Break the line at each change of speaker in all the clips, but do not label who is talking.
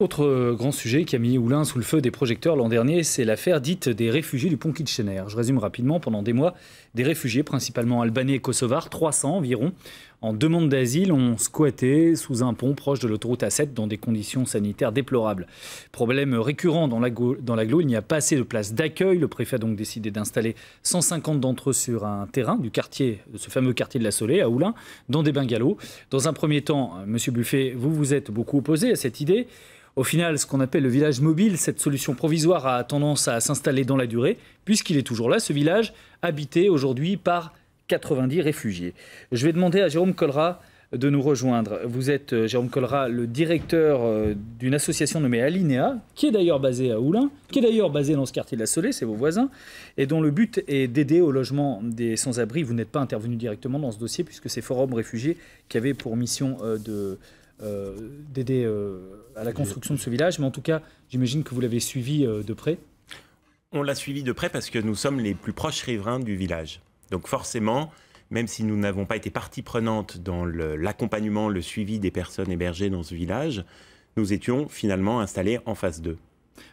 Autre euh, grand sujet qui a mis Oulin sous le feu des projecteurs l'an dernier, c'est l'affaire dite des réfugiés du pont Kitchener. Je résume rapidement, pendant des mois, des réfugiés, principalement albanais et kosovars, 300 environ, en demande d'asile on squatté sous un pont proche de l'autoroute A7 dans des conditions sanitaires déplorables. Problème récurrent dans l'agglo, il n'y a pas assez de places d'accueil. Le préfet a donc décidé d'installer 150 d'entre eux sur un terrain du quartier, ce fameux quartier de la Soleil à Oulin, dans des bungalows. Dans un premier temps, euh, Monsieur Buffet, vous vous êtes beaucoup opposé à cette idée. Au final, ce qu'on appelle le village mobile, cette solution provisoire a tendance à s'installer dans la durée, puisqu'il est toujours là, ce village, habité aujourd'hui par 90 réfugiés. Je vais demander à Jérôme colera de nous rejoindre. Vous êtes, euh, Jérôme Collera, le directeur euh, d'une association nommée Alinea, qui est d'ailleurs basée à Oulin, qui est d'ailleurs basée dans ce quartier de la Soleil, c'est vos voisins, et dont le but est d'aider au logement des sans-abri. Vous n'êtes pas intervenu directement dans ce dossier, puisque c'est Forum Réfugiés qui avait pour mission euh, de... d'aider à la construction de ce village, mais en tout cas, j'imagine que vous l'avez suivi de près.
On l'a suivi de près parce que nous sommes les plus proches riverains du village. Donc forcément, même si nous n'avons pas été partie prenante dans l'accompagnement, le, suivi des personnes hébergées dans ce village, nous étions finalement installés en phase 2.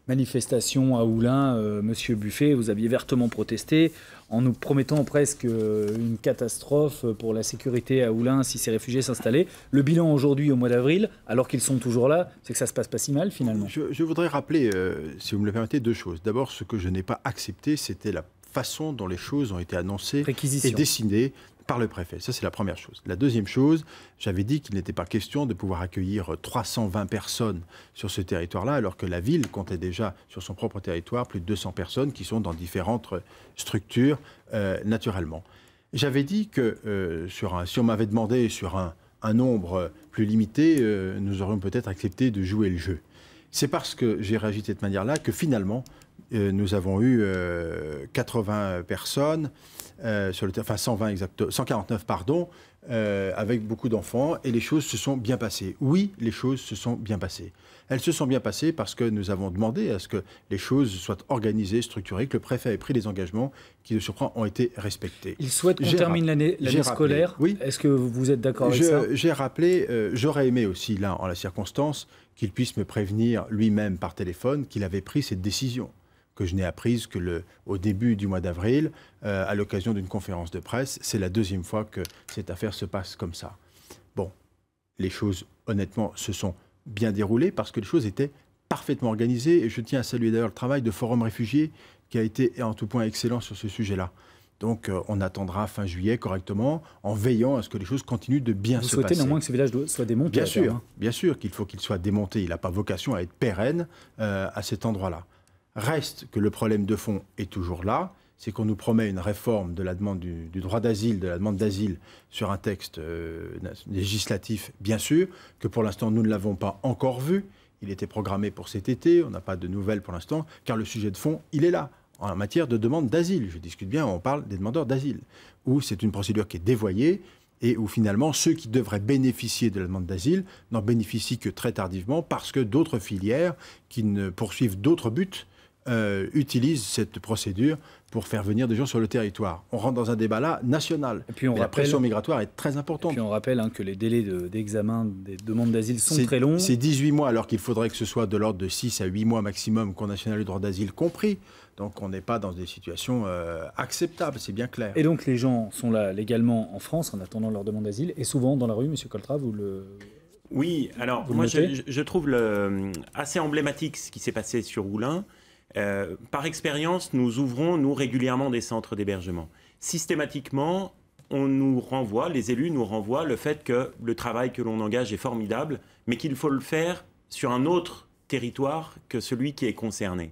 Manifestation à Oulin, euh, Monsieur Buffet, vous aviez vertement protesté en nous promettant presque euh, une catastrophe pour la sécurité à Oulin si ces réfugiés s'installaient. Le bilan aujourd'hui au mois d'avril, alors qu'ils sont toujours là, c'est que ça se passe pas si mal finalement. Je, voudrais rappeler, euh, si vous me le permettez, deux choses. D'abord, ce que je n'ai pas accepté,
c'était la façon dont les choses ont été annoncées et dessinées par le préfet. Ça, c'est la première chose. La deuxième chose, j'avais dit qu'il n'était pas question de pouvoir accueillir 320 personnes sur ce territoire-là, alors que la ville comptait déjà sur son propre territoire plus de 200 personnes qui sont dans différentes structures euh, naturellement. J'avais dit que euh, sur un, si on m'avait demandé sur un, nombre plus limité, euh, nous aurions peut-être accepté de jouer le jeu. C'est parce que j'ai réagi de cette manière-là que finalement, euh, nous avons eu 80 euh, personnes, euh, sur le enfin 120 exact, 149 pardon, euh, avec beaucoup d'enfants, et les choses se sont bien passées. Oui, les choses se sont bien passées. Elles se sont bien passées parce que nous avons demandé à ce que les choses soient organisées, structurées, que le préfet ait pris des engagements qui, de surprend, ont été respectés.
Il souhaite qu'on termine l'année scolaire. oui. Est-ce que vous êtes d'accord avec ça
J'ai rappelé, euh, j'aurais aimé aussi, là, en la circonstance, qu'il puisse me prévenir lui-même par téléphone qu'il avait pris cette décision que je n'ai apprise que le, au début du mois d'avril, euh, à l'occasion d'une conférence de presse. C'est la deuxième fois que cette affaire se passe comme ça. Bon, les choses, honnêtement, se sont bien déroulées parce que les choses étaient parfaitement organisées. Et je tiens à saluer d'ailleurs le travail de Forum Réfugiés, qui a été en tout point excellent sur ce sujet-là. Donc euh, on attendra fin juillet correctement, en veillant à ce que les choses continuent de bien se passer. Vous souhaitez néanmoins
que ce village soit démonté Bien sûr, hein.
bien sûr qu'il faut qu'il soit démonté. Il n'a pas vocation à être pérenne euh, à cet endroit-là. Reste que le problème de fond est toujours là, c'est qu'on nous promet une réforme de la demande du, droit d'asile, de la demande d'asile sur un texte euh, législatif, bien sûr, que pour l'instant nous ne l'avons pas encore vu. Il était programmé pour cet été, on n'a pas de nouvelles pour l'instant, car le sujet de fond, il est là en matière de demande d'asile. Je discute bien, on parle des demandeurs d'asile, où c'est une procédure qui est dévoyée et où finalement ceux qui devraient bénéficier de la demande d'asile n'en bénéficient que très tardivement parce que d'autres filières qui ne poursuivent d'autres buts utilisent euh, utilise cette procédure pour faire venir des gens sur le territoire. On rentre dans un débat là national. puis la pression migratoire est très importante. Et puis on rappelle hein, que les délais d'examen des demandes d'asile sont très longs. C'est 18 mois, alors qu'il faudrait que ce soit de l'ordre de 6 à 8 mois maximum, qu'on national le droit d'asile compris. Donc on n'est pas dans des situations euh, acceptables, c'est bien clair. Et
donc les gens sont là légalement en France en attendant leur demande d'asile, et souvent dans la rue, M. Coltra, vous le...
Oui, alors moi je, trouve euh, assez emblématique ce qui s'est passé sur Oulin. Euh, par expérience, nous ouvrons, nous, régulièrement des centres d'hébergement. Systématiquement, on nous renvoie, les élus nous renvoient le fait que le travail que l'on engage est formidable, mais qu'il faut le faire sur un autre territoire que celui qui est concerné.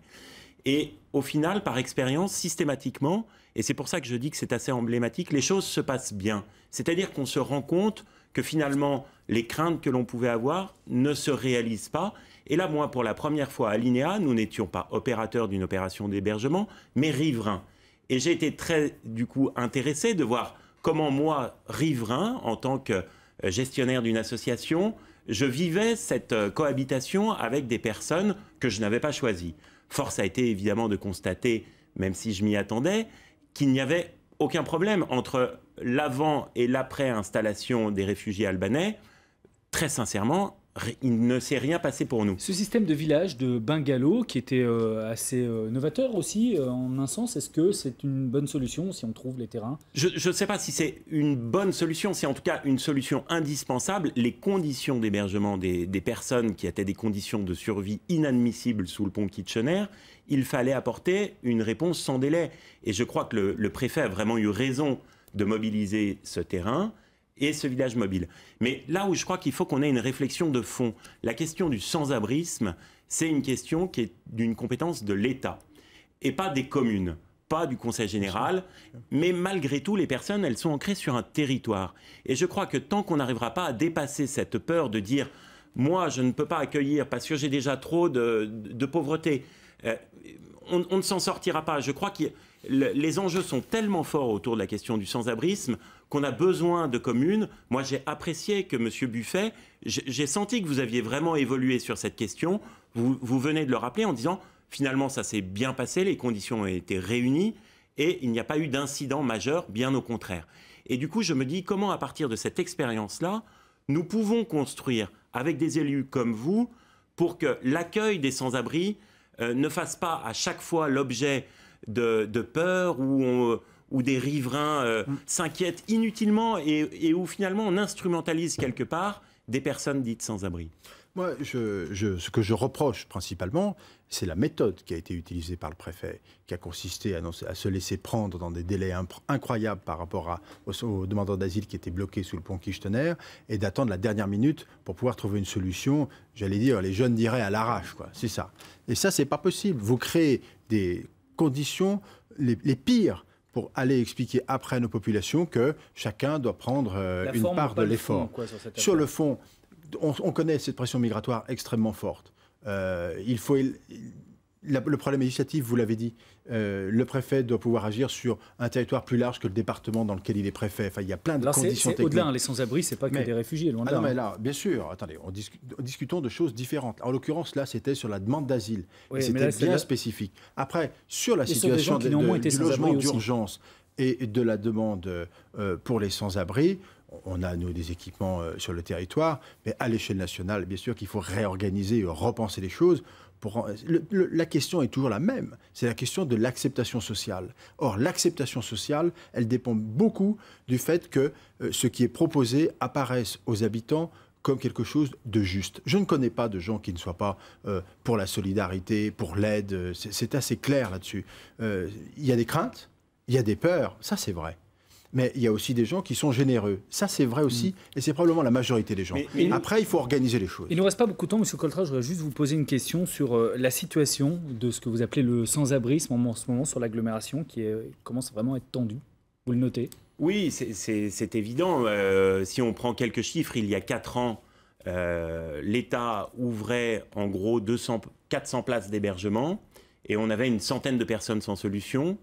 Et au final, par expérience, systématiquement, et c'est pour ça que je dis que c'est assez emblématique, les choses se passent bien. C'est-à-dire qu'on se rend compte que finalement, les craintes que l'on pouvait avoir ne se réalisent pas. Et là, moi, pour la première fois à l'INEA, nous n'étions pas opérateurs d'une opération d'hébergement, mais riverains. Et j'ai été très, du coup, intéressé de voir comment moi, riverain, en tant que euh, gestionnaire d'une association, je vivais cette euh, cohabitation avec des personnes que je n'avais pas choisies. Force a été évidemment de constater, même si je m'y attendais, qu'il n'y avait aucun problème entre l'avant et l'après installation des réfugiés albanais très sincèrement, il ne s'est rien passé pour nous. Ce
système de village de bungalow qui était euh, assez euh, novateur aussi, euh, en un sens, est-ce que c'est une bonne solution si on trouve les terrains
Je ne sais pas si c'est une bonne solution, c'est en tout cas une solution indispensable. Les conditions d'hébergement des, personnes qui étaient des conditions de survie inadmissibles sous le pont Kitchener, il fallait apporter une réponse sans délai. Et je crois que le préfet a vraiment eu raison de mobiliser ce terrain et ce village mobile. Mais là où je crois qu'il faut qu'on ait une réflexion de fond, la question du sans-abrisme, c'est une question qui est d'une compétence de l'État et pas des communes pas du Conseil général, mais malgré tout, les personnes, elles sont ancrées sur un territoire. Et je crois que tant qu'on n'arrivera pas à dépasser cette peur de dire moi, je ne peux pas accueillir parce que j'ai déjà trop de, pauvreté. Euh, on, ne s'en sortira pas. Je crois que les enjeux sont tellement forts autour de la question du sans-abrisme qu'on a besoin de communes. Moi, j'ai apprécié que M. Buffet, j'ai senti que vous aviez vraiment évolué sur cette question. Vous, venez de le rappeler en disant, finalement, ça s'est bien passé, les conditions ont été réunies et il n'y a pas eu d'incident majeur, bien au contraire. Et du coup, je me dis, comment à partir de cette expérience-là, nous pouvons construire avec des élus comme vous pour que l'accueil des sans-abri euh, ne fasse pas à chaque fois l'objet de, peur ou où des riverains euh, mm. s'inquiètent inutilement et, où finalement on instrumentalise quelque part des personnes dites sans-abri
Moi, ce que je reproche principalement, c'est la méthode qui a été utilisée par le préfet, qui a consisté à, se laisser prendre dans des délais incroyables par rapport à, aux, demandeurs d'asile qui étaient bloqués sous le pont Kichtener et d'attendre la dernière minute pour pouvoir trouver une solution, j'allais dire, les jeunes diraient à l'arrache, quoi. C'est ça. Et ça, c'est pas possible. Vous créez des conditions les pires pour aller expliquer après à nos populations que chacun doit prendre euh, une part de l'effort. sur, le fond, on, connaît cette pression migratoire extrêmement forte. Euh, il faut le problème législatif, vous l'avez dit, euh, le préfet doit pouvoir agir sur un territoire plus large que le département dans lequel il est préfet. Enfin, il y a plein de conditions techniques. Au-delà, hein,
les sans-abri, c'est pas que des réfugiés, loin ah Non, mais hein.
là, bien sûr. Attendez, on discutons de choses différentes. En l'occurrence, là, c'était sur la demande d'asile. Oui, c'était bien spécifique. Après, sur la situation du logement d'urgence et de la demande euh, pour les sans-abri, on a, nous, des équipements euh, sur le territoire, mais à l'échelle nationale, bien sûr qu'il faut réorganiser, repenser les choses la question est toujours la même, c'est la question de l'acceptation sociale. Or, l'acceptation sociale, elle dépend beaucoup du fait que euh, ce qui est proposé apparaisse aux habitants comme quelque chose de juste. Je ne connais pas de gens qui ne soient pas euh, pour la solidarité, pour l'aide, euh, c'est assez clair là-dessus. Il y a des craintes, il y a des peurs, ça c'est vrai mais il y a aussi des gens qui sont généreux. Ça, c'est vrai aussi, mm. et c'est probablement la majorité des gens. Après, il faut organiser les choses.
Il ne nous reste pas beaucoup de temps, Monsieur Coltra. Je voudrais juste vous poser une question sur euh, la situation de ce que vous appelez le sans-abrisme en, en ce moment sur l'agglomération, qui commence vraiment à être tendue. Vous le notez
Oui, c'est évident. Euh, si on prend quelques chiffres, il y a 4 ans, euh, l'État ouvrait en gros 400 places d'hébergement, et on avait une centaine de personnes sans solution.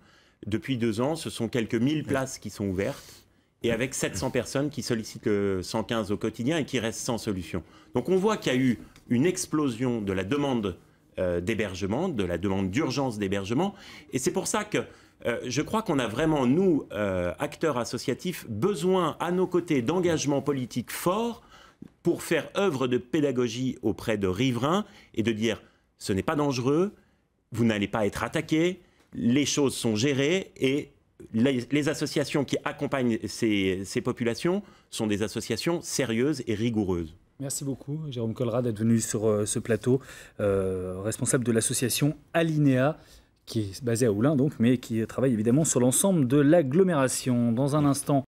Depuis deux ans, ce sont quelques 1000 places qui sont ouvertes et avec 700 personnes qui sollicitent le 115 au quotidien et qui restent sans solution. Donc on voit qu'il y a eu une explosion de la demande euh, d'hébergement, de la demande d'urgence d'hébergement. Et c'est pour ça que euh, je crois qu'on a vraiment, nous, euh, acteurs associatifs, besoin à nos côtés d'engagement politique fort pour faire œuvre de pédagogie auprès de riverains et de dire ce n'est pas dangereux, vous n'allez pas être attaqué, les choses sont gérées et les, associations qui accompagnent ces, populations sont des associations sérieuses et rigoureuses.
Merci beaucoup, Jérôme Colrad, d'être venu sur euh, ce plateau, euh, responsable de l'association Alinea, qui est basée à Oulin, donc, mais qui travaille évidemment sur l'ensemble de l'agglomération. Dans un instant,